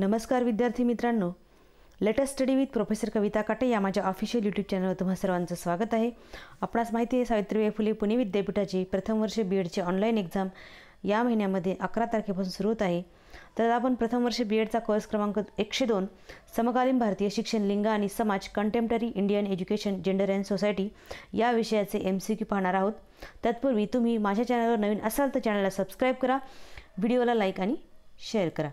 नमस्कार विद्यार्थी मित्रांनो latest study with professor Kavita Kate या माझ्या ऑफिशियल यूट्यूब चॅनलवर तुम्हा सर्वांचं स्वागत आहे आपणास माहिती आहे सावित्रीबाई फुले पुणे विद्यापीठाची प्रथम वर्ष बी एडची ऑनलाईन एक्झाम या महिन्यामध्ये अकरा तारखेपासून सुरू होत आहे तर आपण प्रथम वर्ष बी एडचा कोर्स क्रमांक एकशे दोन समकालीन भारतीय शिक्षण लिंग आणि समाज contemporary Indian education gender and society या विषयाचे एम सी क्यू पाहणार आहोत तत्पूर्वी तुम्ही माझ्या चॅनलवर नवीन असाल तर चॅनलला सबस्क्राईब करा व्हिडिओला लाईक आणि शेअर करा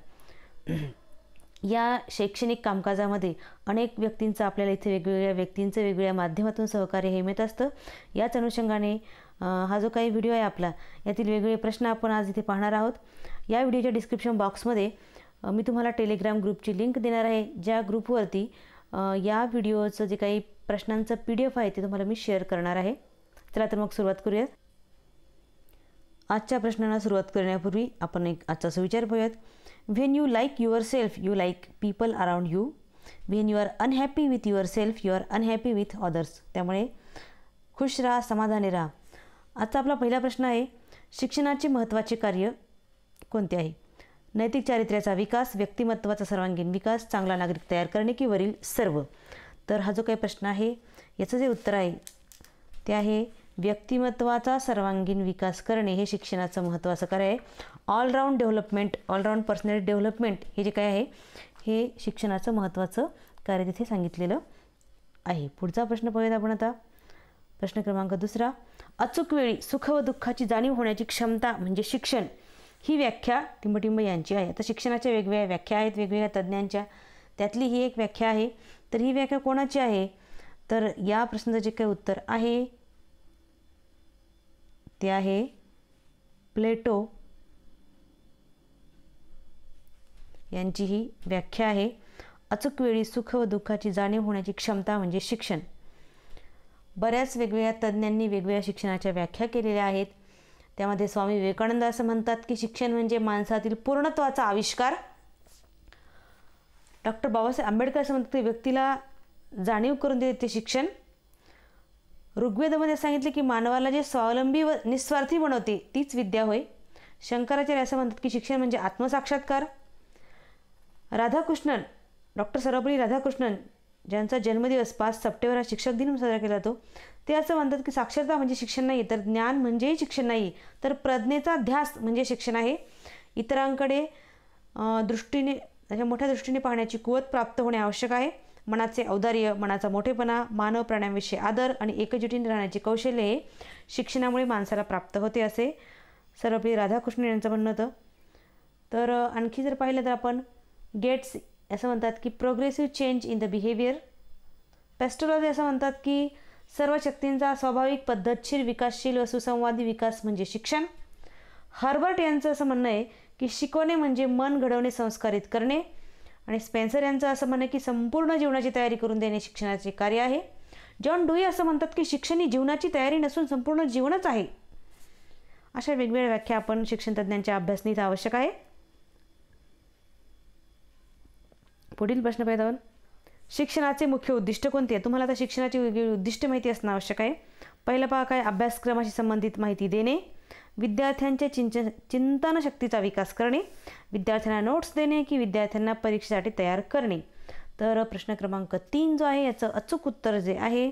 या शैक्षणिक कामकाजामध्ये अनेक व्यक्तींचं आपल्याला इथे वेगवेगळ्या व्यक्तींचं वेगवेगळ्या माध्यमातून सहकार्य हे मिळत असतं याच अनुषंगाने हा जो काही व्हिडिओ आहे आपला यातील वेगवेगळे प्रश्न आपण आज इथे पाहणार आहोत या व्हिडिओच्या डिस्क्रिप्शन बॉक्समध्ये मी तुम्हाला टेलिग्राम ग्रुपची लिंक देणार आहे ज्या ग्रुपवरती या व्हिडिओचं जे काही प्रश्नांचं पी डी एफ आहे ते तुम्हाला मी शेअर करणार आहे चला तर मग सुरुवात करूयात आजच्या प्रश्नाला सुरुवात करण्यापूर्वी आपण एक आजचा सुविचार पाहूयात when you like yourself you like people around you when you are unhappy with yourself you are unhappy with others त्यामुळे खुश राहा समाधानी राहा आजचा आपला पहिला प्रश्न आहे शिक्षणाचे महत्त्वाचे कार्य कोणते आहे नैतिक चारित्र्याचा विकास व्यक्तिमत्वाचा सर्वांगीण विकास चांगला नागरिक तयार करणे की वरील सर्व तर हा जो काही प्रश्न आहे याचं जे उत्तर आहे ते आहे व्यक्तिमत्वाचा सर्वांगीण विकास करणे हे शिक्षणाचं महत्त्वाचं कार्य आहे all round development all round personality development हे जे काय आहे हे शिक्षणाचं महत्त्वाचं कार्य तिथे सांगितलेलं आहे पुढचा प्रश्न पाहूयात आपण आता प्रश्न क्रमांक दुसरा अचूक वेळी सुख व दुःखाची जाणीव होण्याची क्षमता म्हणजे शिक्षण ही व्याख्या टिंबटिंब यांची आहे आता शिक्षणाच्या वेगवेगळ्या व्याख्या आहेत वेगवेगळ्या तज्ज्ञांच्या त्यातली ही एक व्याख्या आहे तर ही व्याख्या कोणाची आहे तर या प्रश्नाचं जे काही उत्तर आहे ते आहे प्लेटो यांची ही व्याख्या आहे अचूक वेळी सुख व दुःखाची जाणीव होण्याची क्षमता म्हणजे शिक्षण बऱ्याच वेगवेगळ्या तज्ज्ञांनी वेगवेगळ्या शिक्षणाच्या व्याख्या केलेल्या आहेत त्यामध्ये स्वामी विवेकानंद असं म्हणतात की शिक्षण म्हणजे माणसातील पूर्णत्वाचा आविष्कार डॉक्टर बाबासाहेब आंबेडकर असं म्हणतात की व्यक्तीला जाणीव करून देते ते शिक्षण ऋग्वेदामध्ये सांगितले की मानवाला जे स्वावलंबी व निस्वार्थी बनवते तीच विद्या होय शंकराचार्य असं म्हणतात की शिक्षण म्हणजे आत्मसाक्षात्कार राधाकृष्णन डॉक्टर सर्वपल्ली राधाकृष्णन ज्यांचा जन्मदिवस पाच सप्टेंबर हा शिक्षक दिन म्हणून साजरा केला जातो ते असं म्हणतात की साक्षरता म्हणजे शिक्षण नाही तर ज्ञान म्हणजेही शिक्षण नाही तर प्रज्ञेचा ध्यास म्हणजे शिक्षण आहे इतरांकडे दृष्टीने त्याच्या मोठ्या दृष्टीने पाहण्याची कुवत प्राप्त होणे आवश्यक आहे मनाचे औदार्य मनाचा मोठेपणा मानव प्राण्यांविषयी आदर आणि एकजुटीने राहण्याची कौशल्य हे शिक्षणामुळे माणसाला प्राप्त होते असे सर्वपरी राधाकृष्ण यांचं म्हणणं होतं तर आणखी जर पाहिलं तर आपण गेट्स असं म्हणतात की progressive change in the behaviour Pestalozzi असं म्हणतात की सर्व शक्तींचा स्वाभाविक पद्धतशीर विकासशील व सुसंवादी विकास म्हणजे शिक्षण हर्बर्ट यांचं असं म्हणणं आहे की शिकवणे म्हणजे मन घडवणे संस्कारित करणे आणि स्पेन्सर यांचं असं म्हणणं की संपूर्ण जीवनाची तयारी करून देणे शिक्षणाचे कार्य आहे जॉन डुई असं म्हणतात की शिक्षण ही जीवनाची तयारी नसून संपूर्ण जीवनच आहे अशा वेगवेगळ्या व्याख्या आपण शिक्षणतज्ञांच्या अभ्यासनीत आवश्यक आहे पुढील प्रश्न पैदा शिक्षणाचे मुख्य उद्दिष्ट कोणते आहे तुम्हाला आता शिक्षणाची वेगवेगळी उद्दिष्ट माहिती असणं आवश्यक आहे पहिलं पहा काय अभ्यासक्रमाशी संबंधित माहिती देणे विद्यार्थ्यांच्या चिंच चिंतनशक्तीचा विकास करणे विद्यार्थ्यांना नोट्स देणे की विद्यार्थ्यांना परीक्षेसाठी तयार करणे तर प्रश्न क्रमांक तीन जो आहे याचं अचूक उत्तर जे आहे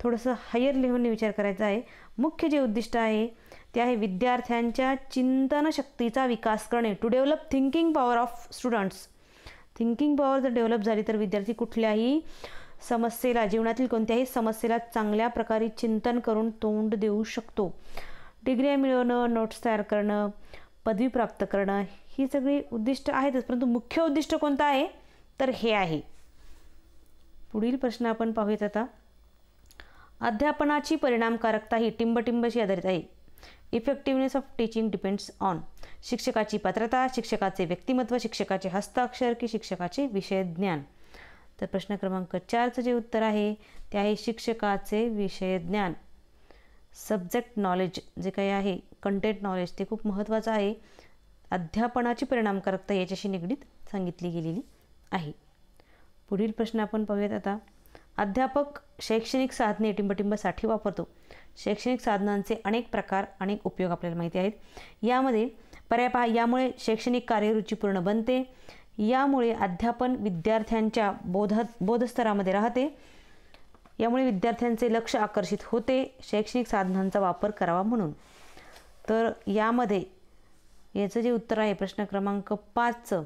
थोडंसं हायर लेव्हलने विचार करायचा आहे मुख्य जे उद्दिष्ट आहे ते आहे विद्यार्थ्यांच्या चिंतनशक्तीचा विकास करणे to develop thinking power of students thinking power जर डेव्हलप झाली तर विद्यार्थी कुठल्याही समस्येला जीवनातील कोणत्याही समस्येला चांगल्या प्रकारे चिंतन करून तोंड देऊ शकतो डिग्र्या मिळवणं नोट्स तयार करणं पदवी प्राप्त करणं ही सगळी उद्दिष्ट आहेतच परंतु मुख्य उद्दिष्ट कोणतं आहे तर हे आहे पुढील प्रश्न आपण पाहूयात आता अध्यापनाची परिणामकारकता ही टिंबटिंबशी आधारित आहे effectiveness of teaching depends on शिक्षकाची पात्रता शिक्षकाचे व्यक्तिमत्व शिक्षकाचे हस्ताक्षर की शिक्षकाचे विषय ज्ञान तर प्रश्न क्रमांक चारचं जे उत्तर आहे ते आहे शिक्षकाचे विषय ज्ञान सब्जेक्ट नॉलेज जे काही आहे कंटेंट नॉलेज ते खूप महत्त्वाचं आहे अध्यापनाची परिणामकारकता याच्याशी निगडीत सांगितली गेलेली आहे पुढील प्रश्न आपण पाहूयात आता अध्यापक शैक्षणिक साधने टिंबटिंबासाठी वापरतो शैक्षणिक साधनांचे अनेक प्रकार अनेक उपयोग आपल्याला माहिती आहेत यामध्ये पर्याय पहा यामुळे शैक्षणिक कार्य पूर्ण बनते यामुळे अध्यापन विद्यार्थ्यांच्या बोध बोधस्तरामध्ये राहते यामुळे विद्यार्थ्यांचे लक्ष आकर्षित होते शैक्षणिक साधनांचा वापर करावा म्हणून तर यामध्ये याचं जे उत्तर आहे प्रश्न क्रमांक पाचचं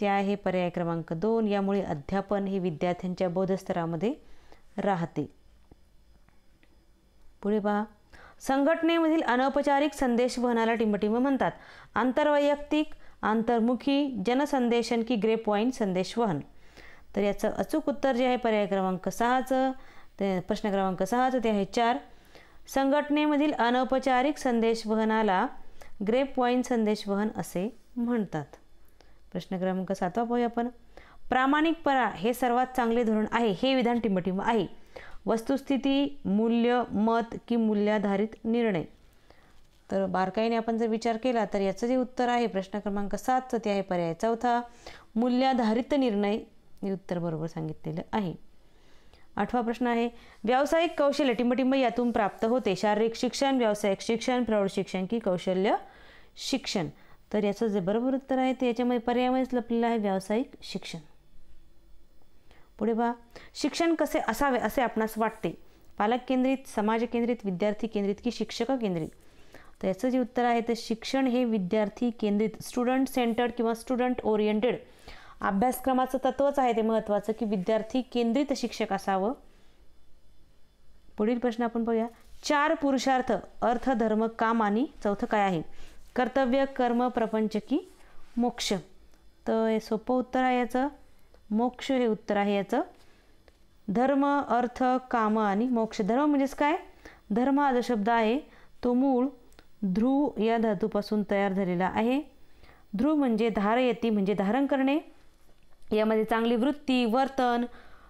ते आहे पर्याय क्रमांक दोन यामुळे अध्यापन हे विद्यार्थ्यांच्या बोधस्तरामध्ये राहते पुढे पहा संघटनेमधील अनौपचारिक संदेश वहनाला टिंबटिंब म्हणतात आंतरवैयक्तिक आंतरमुखी जनसंदेशन की संदेश वहन तर याचं अचूक उत्तर जे आहे पर्याय क्रमांक सहाचं ते प्रश्न क्रमांक सहाचं ते आहे चार संघटनेमधील अनौपचारिक संदेशवहनाला ग्रेप वाईन संदेशवहन असे म्हणतात प्रश्न क्रमांक सातवा पाहूया आपण परा हे सर्वात चांगले धोरण आहे हे विधान टिंबटिंब आहे वस्तुस्थिती मूल्य मत की मूल्याधारित निर्णय तर बारकाईने आपण जर विचार केला तर याचं जे उत्तर आहे प्रश्न क्रमांक सातचं ते आहे पर्याय चौथा मूल्याधारित निर्णय मी उत्तर बरोबर सांगितलेलं आहे आठवा प्रश्न आहे व्यावसायिक कौशल्य टिंबटिंब यातून प्राप्त होते शारीरिक शिक्षण व्यावसायिक शिक्षण प्रौढ शिक्षण की कौशल्य शिक्षण तर याचं जे बरोबर उत्तर आहे ते याच्यामध्ये पर्यायच लपलेलं आहे व्यावसायिक शिक्षण पुढे बा शिक्षण कसे असावे असे आपणास वाटते पालक केंद्रित समाज केंद्रित विद्यार्थी केंद्रित की शिक्षक केंद्रित तर याचं जे उत्तर आहे तर शिक्षण हे विद्यार्थी केंद्रित स्टुडंट सेंटर्ड किंवा स्टुडंट ओरिएंटेड अभ्यासक्रमाचं तत्वच आहे ते महत्त्वाचं की विद्यार्थी केंद्रित शिक्षक असावं पुढील प्रश्न आपण बघूया चार पुरुषार्थ अर्थ धर्म काम आणि चौथं काय आहे कर्तव्य कर्म प्रपंच की मोक्ष तर हे सोपं उत्तर आहे याचं मोक्ष हे उत्तर आहे याचं धर्म अर्थ काम आणि मोक्ष धर्म म्हणजेच काय धर्म हा जो शब्द आहे तो मूळ ध्रुव या धातूपासून तयार झालेला आहे ध्रुव म्हणजे धार येते म्हणजे धारण करणे यामध्ये चांगली वृत्ती वर्तन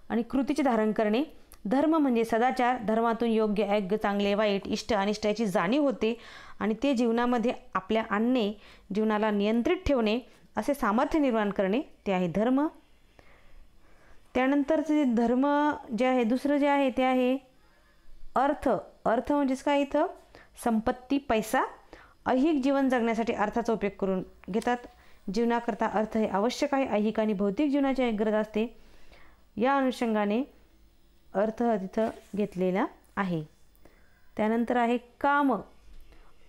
आणि कृतीचे धारण करणे धर्म म्हणजे सदाचार धर्मातून योग्य ऐग्य चांगले वाईट इष्ट अनिष्ट याची जाणीव होते आणि ते जीवनामध्ये आपल्या आणणे जीवनाला नियंत्रित ठेवणे असे सामर्थ्य निर्माण करणे ते आहे धर्म त्यानंतरचे जे धर्म जे आहे दुसरं जे आहे ते आहे अर्थ अर्थ म्हणजेच काय इथं संपत्ती पैसा अहिक जीवन जगण्यासाठी अर्थाचा उपयोग करून घेतात जीवनाकरता अर्थ हे आवश्यक आहे ऐहिक आणि भौतिक जीवनाची गरज असते या अनुषंगाने अर्थ तिथं घेतलेला आहे त्यानंतर आहे काम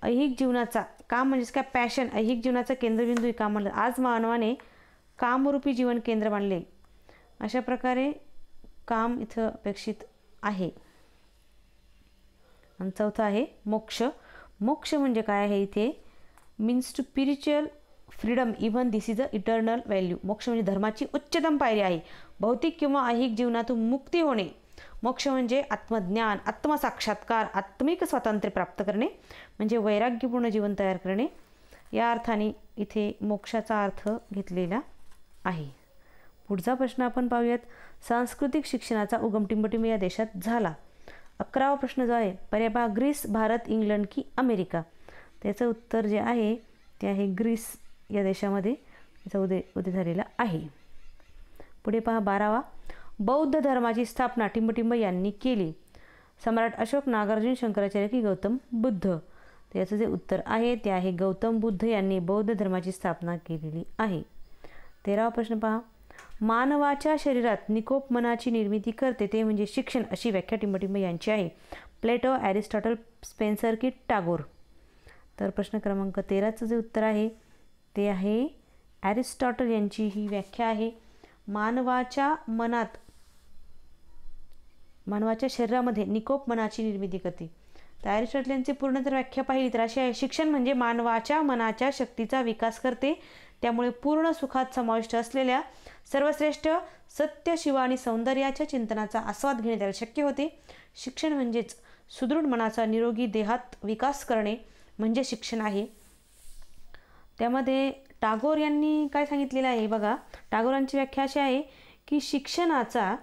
ऐहिक जीवनाचा काम म्हणजेच काय पॅशन ऐहिक जीवनाचा केंद्रबिंदू काम म्हणलं आज मानवाने कामरूपी जीवन केंद्र मानले अशा प्रकारे काम इथं अपेक्षित आहे आणि चौथं आहे मोक्ष मोक्ष म्हणजे काय आहे इथे means to spiritual freedom even this is a eternal value मोक्ष म्हणजे धर्माची उच्चतम पायरी आहे भौतिक किंवा ऐहिक जीवनातून मुक्ती होणे मोक्ष म्हणजे आत्मज्ञान आत्मसाक्षात्कार आत्मिक स्वातंत्र्य प्राप्त करणे म्हणजे वैराग्यपूर्ण जीवन तयार करणे या अर्थाने इथे मोक्षाचा अर्थ घेतलेला आहे पुढचा प्रश्न आपण पाहूयात सांस्कृतिक शिक्षणाचा उगम टिंबटिंब या देशात झाला अकरावा प्रश्न जो आहे पर्याय ग्रीस भारत इंग्लंड की अमेरिका त्याचं उत्तर जे आहे ते आहे ग्रीस या देशामध्ये याचा उदय उदय झालेला आहे पुढे पहा बारावा बौद्ध धर्माची स्थापना टिंबटिंब यांनी केली सम्राट अशोक नागार्जुन शंकराचार्य की गौतम बुद्ध याचं जे उत्तर आहे ते आहे गौतम बुद्ध यांनी बौद्ध धर्माची स्थापना केलेली आहे तेरावा प्रश्न पहा मानवाच्या शरीरात निकोप मनाची निर्मिती करते ते म्हणजे शिक्षण अशी व्याख्या टिंबटिंब यांची आहे प्लेटो ॲरिस्टॉटल स्पेन्सर की टागोर तर प्रश्न क्रमांक तेराचं जे उत्तर आहे ते आहे ॲरिस्टॉटल यांची ही व्याख्या आहे मानवाच्या मनात मानवाच्या शरीरामध्ये निकोप मनाची निर्मिती करते तर ॲरिस्टॉटल यांची पूर्ण जर व्याख्या पाहिली तर अशी आहे शिक्षण म्हणजे मानवाच्या मनाच्या शक्तीचा विकास करते त्यामुळे पूर्ण सुखात समाविष्ट असलेल्या सर्वश्रेष्ठ सत्य शिव आणि सौंदर्याच्या चिंतनाचा आस्वाद घेणे त्याला शक्य होते शिक्षण म्हणजेच सुदृढ मनाचा निरोगी देहात विकास करणे म्हणजे शिक्षण आहे त्यामध्ये टागोर यांनी काय सांगितलेलं आहे बघा टागोरांची व्याख्या अशी आहे की शिक्षणाचा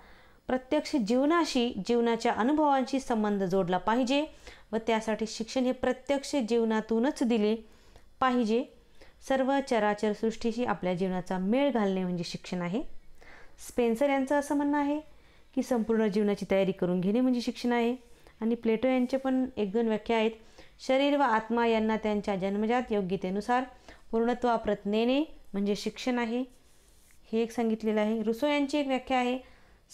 प्रत्यक्ष जीवनाशी जीवनाच्या अनुभवांशी संबंध जोडला पाहिजे व त्यासाठी शिक्षण हे प्रत्यक्ष जीवनातूनच दिले पाहिजे सर्व चराचर सृष्टीशी आपल्या जीवनाचा मेळ घालणे म्हणजे शिक्षण आहे स्पेन्सर यांचं असं म्हणणं आहे की संपूर्ण जीवनाची तयारी करून घेणे म्हणजे शिक्षण आहे आणि प्लेटो यांचे पण एक दोन व्याख्या आहेत शरीर व आत्मा यांना त्यांच्या जन्मजात योग्यतेनुसार पूर्णत्वा प्रज्ञेने म्हणजे शिक्षण आहे हे एक सांगितलेलं आहे रुसो यांची एक व्याख्या आहे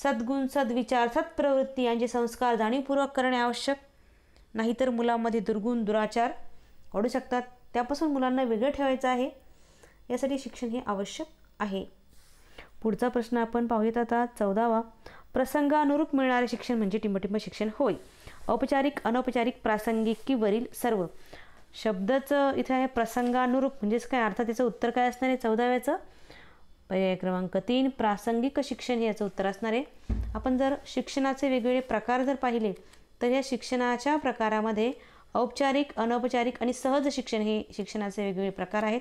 सद्गुण सद्विचार सत्प्रवृत्ती यांचे संस्कार जाणीवपूर्वक करणे आवश्यक नाहीतर मुलांमध्ये दुर्गुण दुराचार वाढू शकतात त्यापासून मुलांना वेगळं ठेवायचं आहे यासाठी शिक्षण हे आवश्यक आहे पुढचा प्रश्न आपण पाहूयात आता चौदावा प्रसंगानुरूप मिळणारे शिक्षण म्हणजे टिंबटिंब शिक्षण होय औपचारिक अनौपचारिक प्रासंगिकीवरील सर्व शब्दच इथे आहे प्रसंगानुरूप म्हणजेच काय अर्थात त्याचं उत्तर काय असणार आहे चौदाव्याचं पर्याय क्रमांक तीन प्रासंगिक शिक्षण हे याचं उत्तर असणार आहे आपण जर शिक्षणाचे वेगवेगळे प्रकार जर पाहिले तर या शिक्षणाच्या प्रकारामध्ये औपचारिक अनौपचारिक आणि सहज शिक्षण हे शिक्षणाचे वेगवेगळे प्रकार आहेत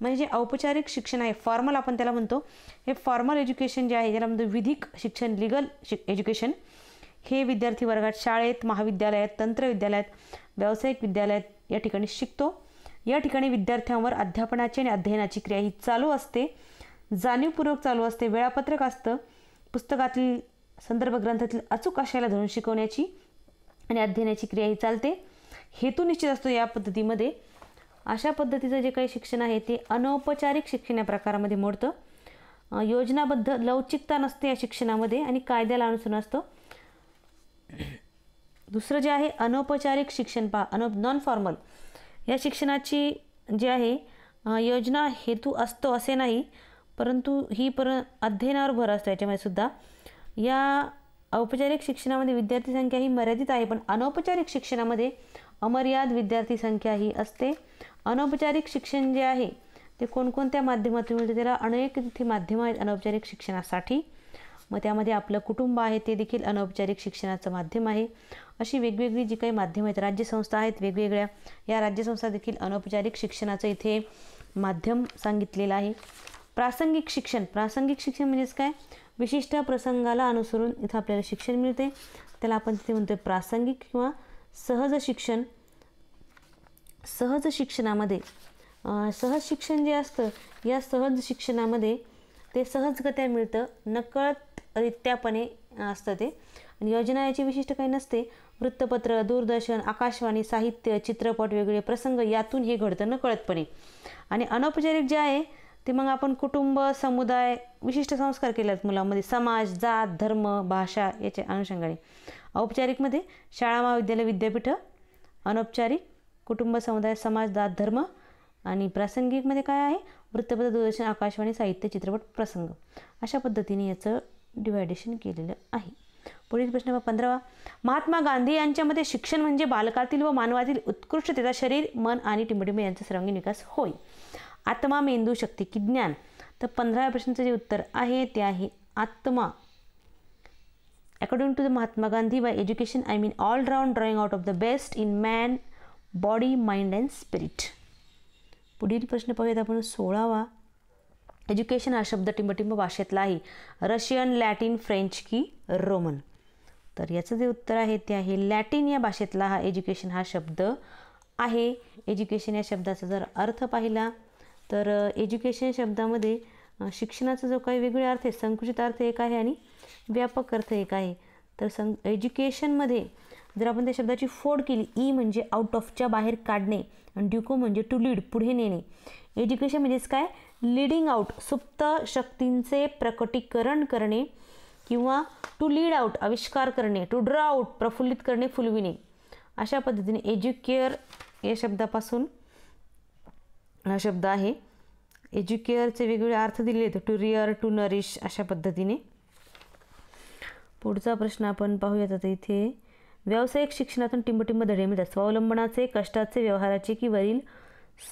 म्हणजे जे औपचारिक शिक्षण आहे फॉर्मल आपण त्याला म्हणतो हे फॉर्मल एज्युकेशन जे आहे ज्याला म्हणतो विधिक शिक्षण लिगल शिक एज्युकेशन हे विद्यार्थी वर्गात शाळेत महाविद्यालयात तंत्र विद्यालयात व्यावसायिक विद्यालयात या ठिकाणी शिकतो या ठिकाणी विद्यार्थ्यांवर अध्यापनाची आणि अध्ययनाची क्रिया ही चालू असते जाणीवपूर्वक चालू असते वेळापत्रक असतं पुस्तकातील संदर्भ ग्रंथातील अचूक आशयाला धरून शिकवण्याची आणि अध्ययनाची क्रिया ही चालते हेतू निश्चित असतो या पद्धतीमध्ये अशा पद्धतीचं जे काही शिक्षण आहे ते अनौपचारिक शिक्षण या प्रकारामध्ये मोडतं योजनाबद्ध लवचिकता नसते या शिक्षणामध्ये आणि कायद्याला अनुसरून असतं दुसरं जे आहे अनौपचारिक शिक्षण पहा अनौ नॉन फॉर्मल या शिक्षणाची जी आहे योजना हेतू असतो असे नाही परंतु ही पर अध्ययनावर भर असतो याच्यामध्ये सुद्धा या औपचारिक शिक्षणामध्ये विद्यार्थी संख्या ही मर्यादित आहे पण अनौपचारिक शिक्षणामध्ये अमर्याद विद्यार्थी संख्या ही असते अनौपचारिक शिक्षण जे आहे ते कोणकोणत्या माध्यमातून मिळते त्याला अनेक तिथे माध्यमं आहेत अनौपचारिक शिक्षणासाठी मग त्यामध्ये आपलं कुटुंब आहे ते देखील अनौपचारिक शिक्षणाचं माध्यम आहे अशी वेगवेगळी जी काही माध्यमं आहेत राज्यसंस्था आहेत वेगवेगळ्या या राज्यसंस्था देखील अनौपचारिक शिक्षणाचं इथे माध्यम सांगितलेलं आहे प्रासंगिक शिक्षण प्रासंगिक शिक्षण म्हणजेच काय विशिष्ट प्रसंगाला अनुसरून इथं आपल्याला शिक्षण मिळते त्याला आपण तिथे म्हणतो प्रासंगिक किंवा सहज शिक्षण सहज शिक्षणामध्ये सहज शिक्षण जे असतं या सहज शिक्षणामध्ये ते सहजगत्या मिळतं नकळत रित्यापणे असतं ते आणि योजना याची विशिष्ट काही नसते वृत्तपत्र दूरदर्शन आकाशवाणी साहित्य चित्रपट वेगळे प्रसंग यातून हे घडतं कळतपणे आणि अनौपचारिक जे आहे ते मग आपण कुटुंब समुदाय विशिष्ट संस्कार केले आहेत मुलांमध्ये समाज जात धर्म भाषा याच्या अनुषंगाने औपचारिकमध्ये शाळा महाविद्यालय विद्यापीठ अनौपचारिक कुटुंब समुदाय समाज जात धर्म आणि प्रासंगिकमध्ये काय आहे वृत्तपत्र दूरदर्शन आकाशवाणी साहित्य चित्रपट प्रसंग अशा पद्धतीने याचं डिवायडेशन केलेलं आहे पुढील प्रश्न पंधरावा महात्मा गांधी यांच्यामध्ये शिक्षण म्हणजे बालकातील व मानवातील उत्कृष्टतेचा शरीर मन आणि टिंबडिंब यांचा सर्वांगीण विकास होय आत्मा मेंदू शक्ती की ज्ञान तर पंधराव्या प्रश्नाचं जे उत्तर आहे ते आहे आत्मा according to the Mahatma Gandhi by education I mean all round drawing out of the best in man body mind and spirit पुढील प्रश्न पाहूयात आपण सोळावा एज्युकेशन हा शब्द टिंबटिंब भाषेतला आहे रशियन लॅटिन फ्रेंच की रोमन तर याचं जे उत्तर आहे ते आहे लॅटिन या भाषेतला हा एज्युकेशन हा शब्द आहे एज्युकेशन या शब्दाचा जर अर्थ पाहिला तर एज्युकेशन शब्दामध्ये शिक्षणाचा जो काही वेगवेगळा अर्थ आहे संकुचित अर्थ एक आहे आणि व्यापक अर्थ एक आहे तर सं एज्युकेशनमध्ये जर आपण त्या शब्दाची फोड केली ई म्हणजे आउट ऑफच्या बाहेर काढणे आणि ड्युको म्हणजे टू लीड पुढे नेणे एज्युकेशन म्हणजेच काय लिडिंग आउट सुप्त शक्तींचे प्रकटीकरण करणे किंवा टू लीड आउट आविष्कार करणे टू ड्रॉ आउट प्रफुल्लित करणे फुलविणे अशा पद्धतीने एज्युकेअर या शब्दापासून हा शब्द आहे एज्युकेअरचे वेगवेगळे अर्थ दिले आहेत टू रिअर टू नरिश अशा पद्धतीने पुढचा प्रश्न आपण पाहूयात आता इथे व्यावसायिक शिक्षणातून टिंबटिंब धडे मिळतात स्वावलंबनाचे कष्टाचे व्यवहाराचे की वरील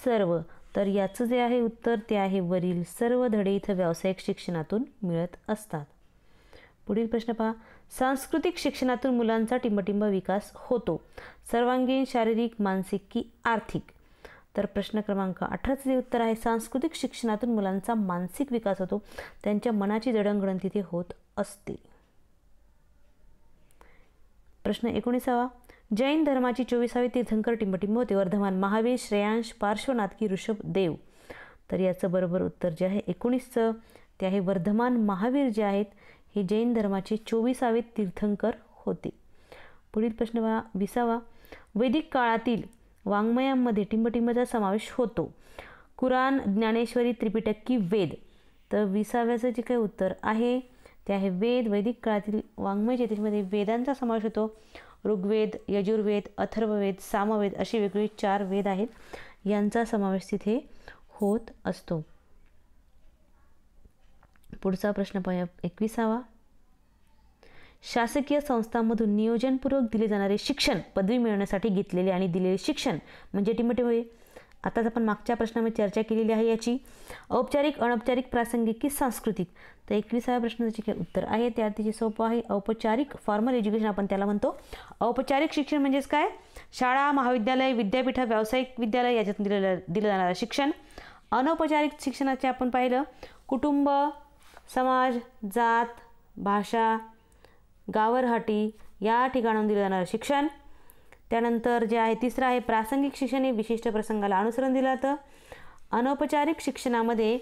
सर्व तर याचं जे आहे उत्तर ते आहे वरील सर्व धडे इथं व्यावसायिक शिक्षणातून मिळत असतात पुढील प्रश्न पहा सांस्कृतिक शिक्षणातून मुलांचा टिंबटिंब विकास होतो सर्वांगीण शारीरिक मानसिक की आर्थिक तर प्रश्न क्रमांक अठराचं जे उत्तर आहे सांस्कृतिक शिक्षणातून मुलांचा मानसिक विकास होतो त्यांच्या मनाची जडणघडण तिथे होत असते प्रश्न एकोणीसावा जैन धर्माची चोवीसावी तीर्थंकर टिंबटिंब होते वर्धमान महावीर श्रेयांश पार्श्वनाथ की ऋषभ देव तर याचं बरोबर उत्तर जे आहे एकोणीसचं ते आहे वर्धमान महावीर जे आहेत हे जैन धर्माचे चोवीसावे तीर्थंकर होते पुढील प्रश्न वा विसावा वैदिक काळातील वाङ्मयांमध्ये टिंबटिंबचा समावेश होतो कुराण ज्ञानेश्वरी की वेद तर विसाव्याचं जे काही उत्तर आहे ते आहे वेद वैदिक काळातील वाङ्मय ज्योतिषमध्ये वेदांचा समावेश होतो ऋग्वेद यजुर्वेद अथर्ववेद सामवेद असे वेगवेगळे चार वेद आहेत यांचा समावेश तिथे होत असतो पुढचा प्रश्न पाहूया एकविसावा शासकीय संस्थांमधून नियोजनपूर्वक दिले जाणारे शिक्षण पदवी मिळवण्यासाठी घेतलेले आणि दिलेले शिक्षण म्हणजे होय आताच आपण मागच्या प्रश्नामध्ये चर्चा केलेली आहे याची औपचारिक अनौपचारिक प्रासंगिक की सांस्कृतिक तर एकविसाव्या प्रश्नाचे काही उत्तर आहे ते अतिशय सोपं आहे औपचारिक फॉर्मल एज्युकेशन आपण त्याला म्हणतो औपचारिक शिक्षण म्हणजेच काय शाळा महाविद्यालय विद्यापीठ व्यावसायिक विद्यालय याच्यातून दिलं दिलं जाणारं शिक्षण अनौपचारिक शिक्षणाचे आपण पाहिलं कुटुंब समाज जात भाषा गावरहाटी या ठिकाणाहून दिलं जाणारं शिक्षण त्यानंतर जे आहे तिसरं आहे प्रासंगिक शिक्षण हे विशिष्ट प्रसंगाला अनुसरण दिलं जातं अनौपचारिक शिक्षणामध्ये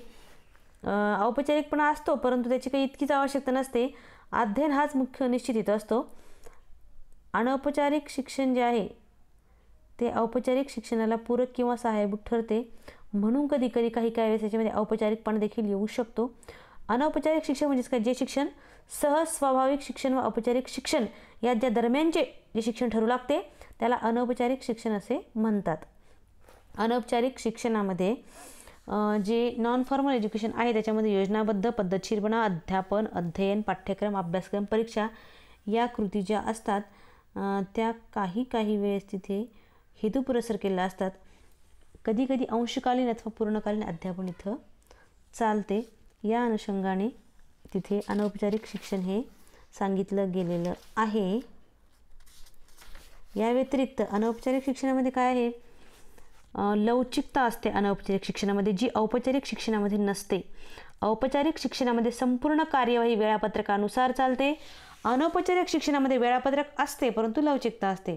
औपचारिकपणा असतो परंतु त्याची काही इतकीच आवश्यकता नसते अध्ययन हाच मुख्य निश्चित निश्चितीत असतो अनौपचारिक शिक्षण जे आहे ते औपचारिक शिक्षणाला पूरक किंवा सहाय्यभूत ठरते म्हणून कधी कधी काही काही वेळेस याच्यामध्ये औपचारिकपणा देखील येऊ शकतो अनौपचारिक शिक्षण म्हणजेच काय जे शिक्षण सहज स्वाभाविक शिक्षण व औपचारिक शिक्षण या ज्या दरम्यानचे जे शिक्षण ठरू लागते त्याला अनौपचारिक शिक्षण असे म्हणतात अनौपचारिक शिक्षणामध्ये जे नॉन फॉर्मल एज्युकेशन आहे त्याच्यामध्ये योजनाबद्ध पद्धतशीरपणा अध्यापन अध्ययन पाठ्यक्रम अभ्यासक्रम परीक्षा या कृती ज्या असतात त्या काही काही वेळेस तिथे हेतुपुरस्सर पुरस्सर केलेला असतात कधीकधी अंशकालीन अथवा पूर्णकालीन अध्यापन इथं चालते या अनुषंगाने तिथे अनौपचारिक शिक्षण हे सांगितलं गेलेलं आहे या व्यतिरिक्त अनौपचारिक शिक्षणामध्ये काय आहे लवचिकता असते अनौपचारिक शिक्षणामध्ये जी औपचारिक शिक्षणामध्ये नसते औपचारिक शिक्षणामध्ये संपूर्ण कार्यवाही वेळापत्रकानुसार चालते अनौपचारिक शिक्षणामध्ये वेळापत्रक असते परंतु लवचिकता असते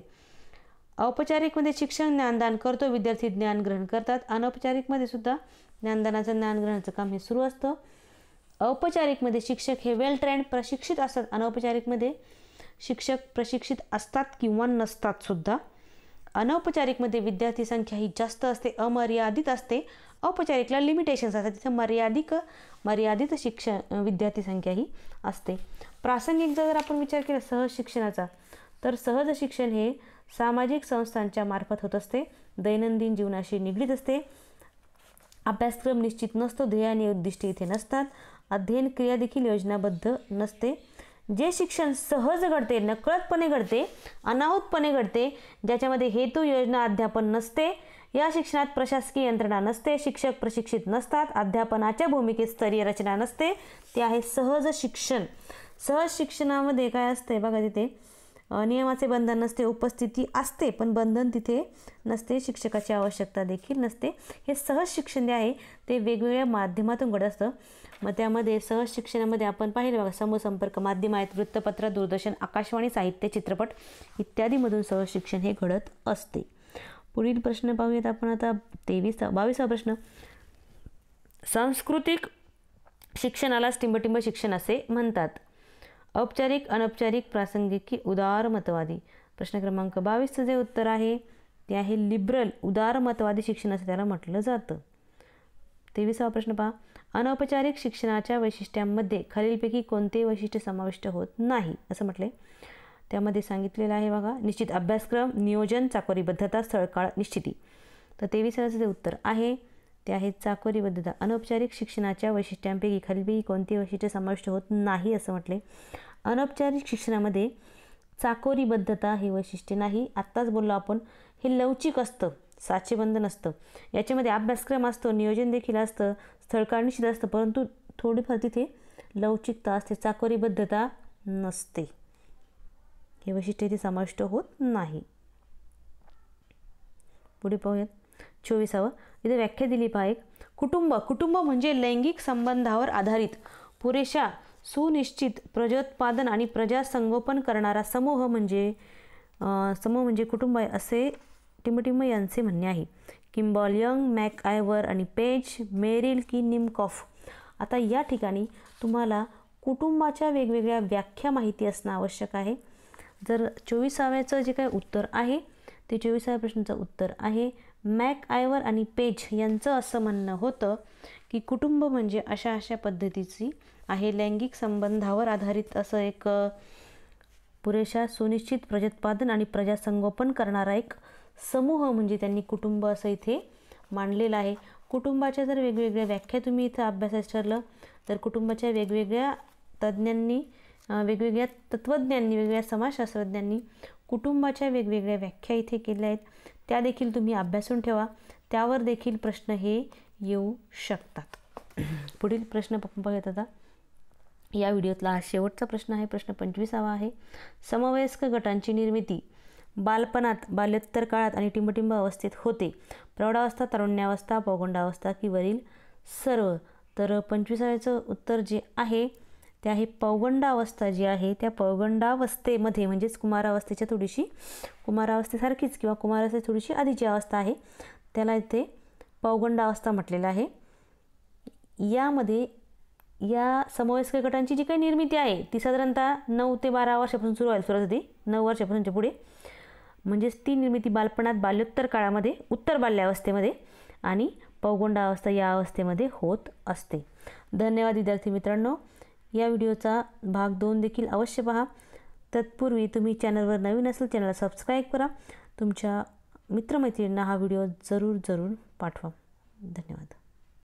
औपचारिकमध्ये शिक्षण ज्ञानदान करतो विद्यार्थी ज्ञान ग्रहण करतात अनौपचारिकमध्ये सुद्धा ज्ञानदानाचं ज्ञानग्रहणाचं काम हे सुरू असतं औपचारिकमध्ये शिक्षक हे वेल ट्रेंड प्रशिक्षित असतात अनौपचारिकमध्ये शिक्षक प्रशिक्षित असतात किंवा नसतात सुद्धा अनौपचारिकमध्ये विद्यार्थी संख्या ही जास्त असते अमर्यादित असते औपचारिकला लिमिटेशन्स असतात तिथं मर्यादिक मर्यादित शिक्षण विद्यार्थी संख्या ही असते प्रासंगिक जर आपण विचार केला सहज शिक्षणाचा तर सहज शिक्षण हे सामाजिक संस्थांच्या मार्फत होत असते दैनंदिन जीवनाशी निगडीत असते अभ्यासक्रम निश्चित नसतो ध्येय आणि उद्दिष्ट इथे नसतात अध्ययन क्रिया देखील योजनाबद्ध नसते जे शिक्षण सहज घडते नकळतपणे घडते अनाहूतपणे घडते ज्याच्यामध्ये हेतू योजना अध्यापन नसते या शिक्षणात प्रशासकीय यंत्रणा नसते शिक्षक प्रशिक्षित नसतात अध्यापनाच्या भूमिकेत स्तरीय रचना नसते ते आहे सहज शिक्षण सहज शिक्षणामध्ये काय असते बघा तिथे नियमाचे बंधन नसते उपस्थिती असते पण बंधन तिथे नसते शिक्षकाची आवश्यकता देखील नसते हे सहज शिक्षण जे आहे ते वेगवेगळ्या माध्यमातून घडत असतं मग त्यामध्ये सहज शिक्षणामध्ये आपण पाहिलं बघा समूहसंपर्क माध्यम आहेत वृत्तपत्र दूरदर्शन आकाशवाणी साहित्य चित्रपट इत्यादीमधून सहज शिक्षण हे घडत असते पुढील प्रश्न पाहूयात आपण आता तेवीसा बावीसा प्रश्न सांस्कृतिक शिक्षणाला स्टिंबटिंब शिक्षण असे म्हणतात औपचारिक अनौपचारिक प्रासंगिक की उदारमतवादी प्रश्न क्रमांक बावीसचं जे उत्तर आहे ते आहे लिबरल उदारमतवादी शिक्षण असं त्याला म्हटलं जातं तेविसावा प्रश्न पहा अनौपचारिक शिक्षणाच्या वैशिष्ट्यांमध्ये खालीलपैकी कोणते वैशिष्ट्य समाविष्ट होत नाही असं म्हटले त्यामध्ये सांगितलेलं आहे बघा निश्चित अभ्यासक्रम नियोजन चाकोरीबद्धता स्थळकाळ निश्चिती तर तेविसाव्याचं जे उत्तर आहे ते आहेत चाकोरीबद्धता अनौपचारिक शिक्षणाच्या वैशिष्ट्यांपैकी खालीपैकी कोणती वैशिष्ट्य समाविष्ट होत नाही असं म्हटले अनौपचारिक शिक्षणामध्ये चाकोरीबद्धता हे वैशिष्ट्य नाही आत्ताच बोललो आपण हे लवचिक असतं साचेबंधन असतं याच्यामध्ये अभ्यासक्रम असतो नियोजन देखील असतं स्थळकाळ निश्चित असतं परंतु थोडीफार तिथे लवचिकता असते चाकोरीबद्धता नसते हे वैशिष्ट्य इथे समाविष्ट होत नाही पुढे पाहूयात चोवीसावं इथे व्याख्या दिली पाहिजे कुटुंब कुटुंब म्हणजे लैंगिक संबंधावर आधारित पुरेशा सुनिश्चित प्रजोत्पादन आणि प्रजासंगोपन करणारा समूह म्हणजे समूह म्हणजे कुटुंब आहे असे टिमटिंब यांचे म्हणणे आहे किंबॉल यंग मॅक आयवर आणि पेज मेरिल की निमकॉफ आता या ठिकाणी तुम्हाला कुटुंबाच्या वेगवेगळ्या व्याख्या माहिती असणं आवश्यक आहे जर चोवीसाव्याचं जे काही उत्तर आहे ते चोवीसाव्या प्रश्नाचं उत्तर आहे मॅक आयवर आणि पेज यांचं असं म्हणणं होतं की कुटुंब म्हणजे अशा अशा पद्धतीची आहे लैंगिक संबंधावर आधारित असं एक पुरेशा सुनिश्चित प्रजोत्पादन आणि प्रजासंगोपन करणारा एक समूह म्हणजे त्यांनी कुटुंब असं इथे मांडलेलं आहे कुटुंबाच्या जर वेगवेगळ्या व्याख्या तुम्ही इथं अभ्यासास ठरलं तर कुटुंबाच्या वेगवेगळ्या तज्ज्ञांनी वेगवेगळ्या तत्त्वज्ञांनी वेगवेगळ्या समाजशास्त्रज्ञांनी कुटुंबाच्या वेगवेगळ्या व्याख्या इथे केल्या आहेत त्या देखील तुम्ही अभ्यासून ठेवा त्यावर देखील प्रश्न हे येऊ शकतात पुढील प्रश्न बघत आता या व्हिडिओतला हा शेवटचा प्रश्न आहे प्रश्न पंचवीसावा आहे समवयस्क गटांची निर्मिती बालपणात बाल्योत्तर काळात आणि टिंबटिंब अवस्थेत होते प्रौढावस्था तरुण्यावस्था पौगंडावस्था की वरील सर्व तर पंचवीसाव्याचं उत्तर जे आहे त्या आहे पौगंडावस्था जी आहे त्या पौगंडावस्थेमध्ये म्हणजेच कुमारावस्थेच्या थोडीशी कुमारावस्थेसारखीच किंवा कुमारावस्थे थोडीशी आधीची अवस्था आहे त्याला इथे पौगंडावस्था म्हटलेलं आहे यामध्ये या समवयस्क गटांची जी काही निर्मिती आहे ती साधारणतः नऊ ते बारा वर्षापासून सुरू आहे सुरुवात होती नऊ वर्षापासूनच्या पुढे म्हणजेच ती निर्मिती बालपणात बाल्योत्तर काळामध्ये उत्तर बाल्यावस्थेमध्ये आणि पौगंडावस्था या अवस्थेमध्ये होत असते धन्यवाद विद्यार्थी मित्रांनो या व्हिडिओचा भाग दोन देखील अवश्य पहा तत्पूर्वी तुम्ही चॅनलवर नवीन असेल चॅनलला सबस्क्राईब करा तुमच्या मित्रमैत्रिणींना हा व्हिडिओ जरूर जरूर पाठवा धन्यवाद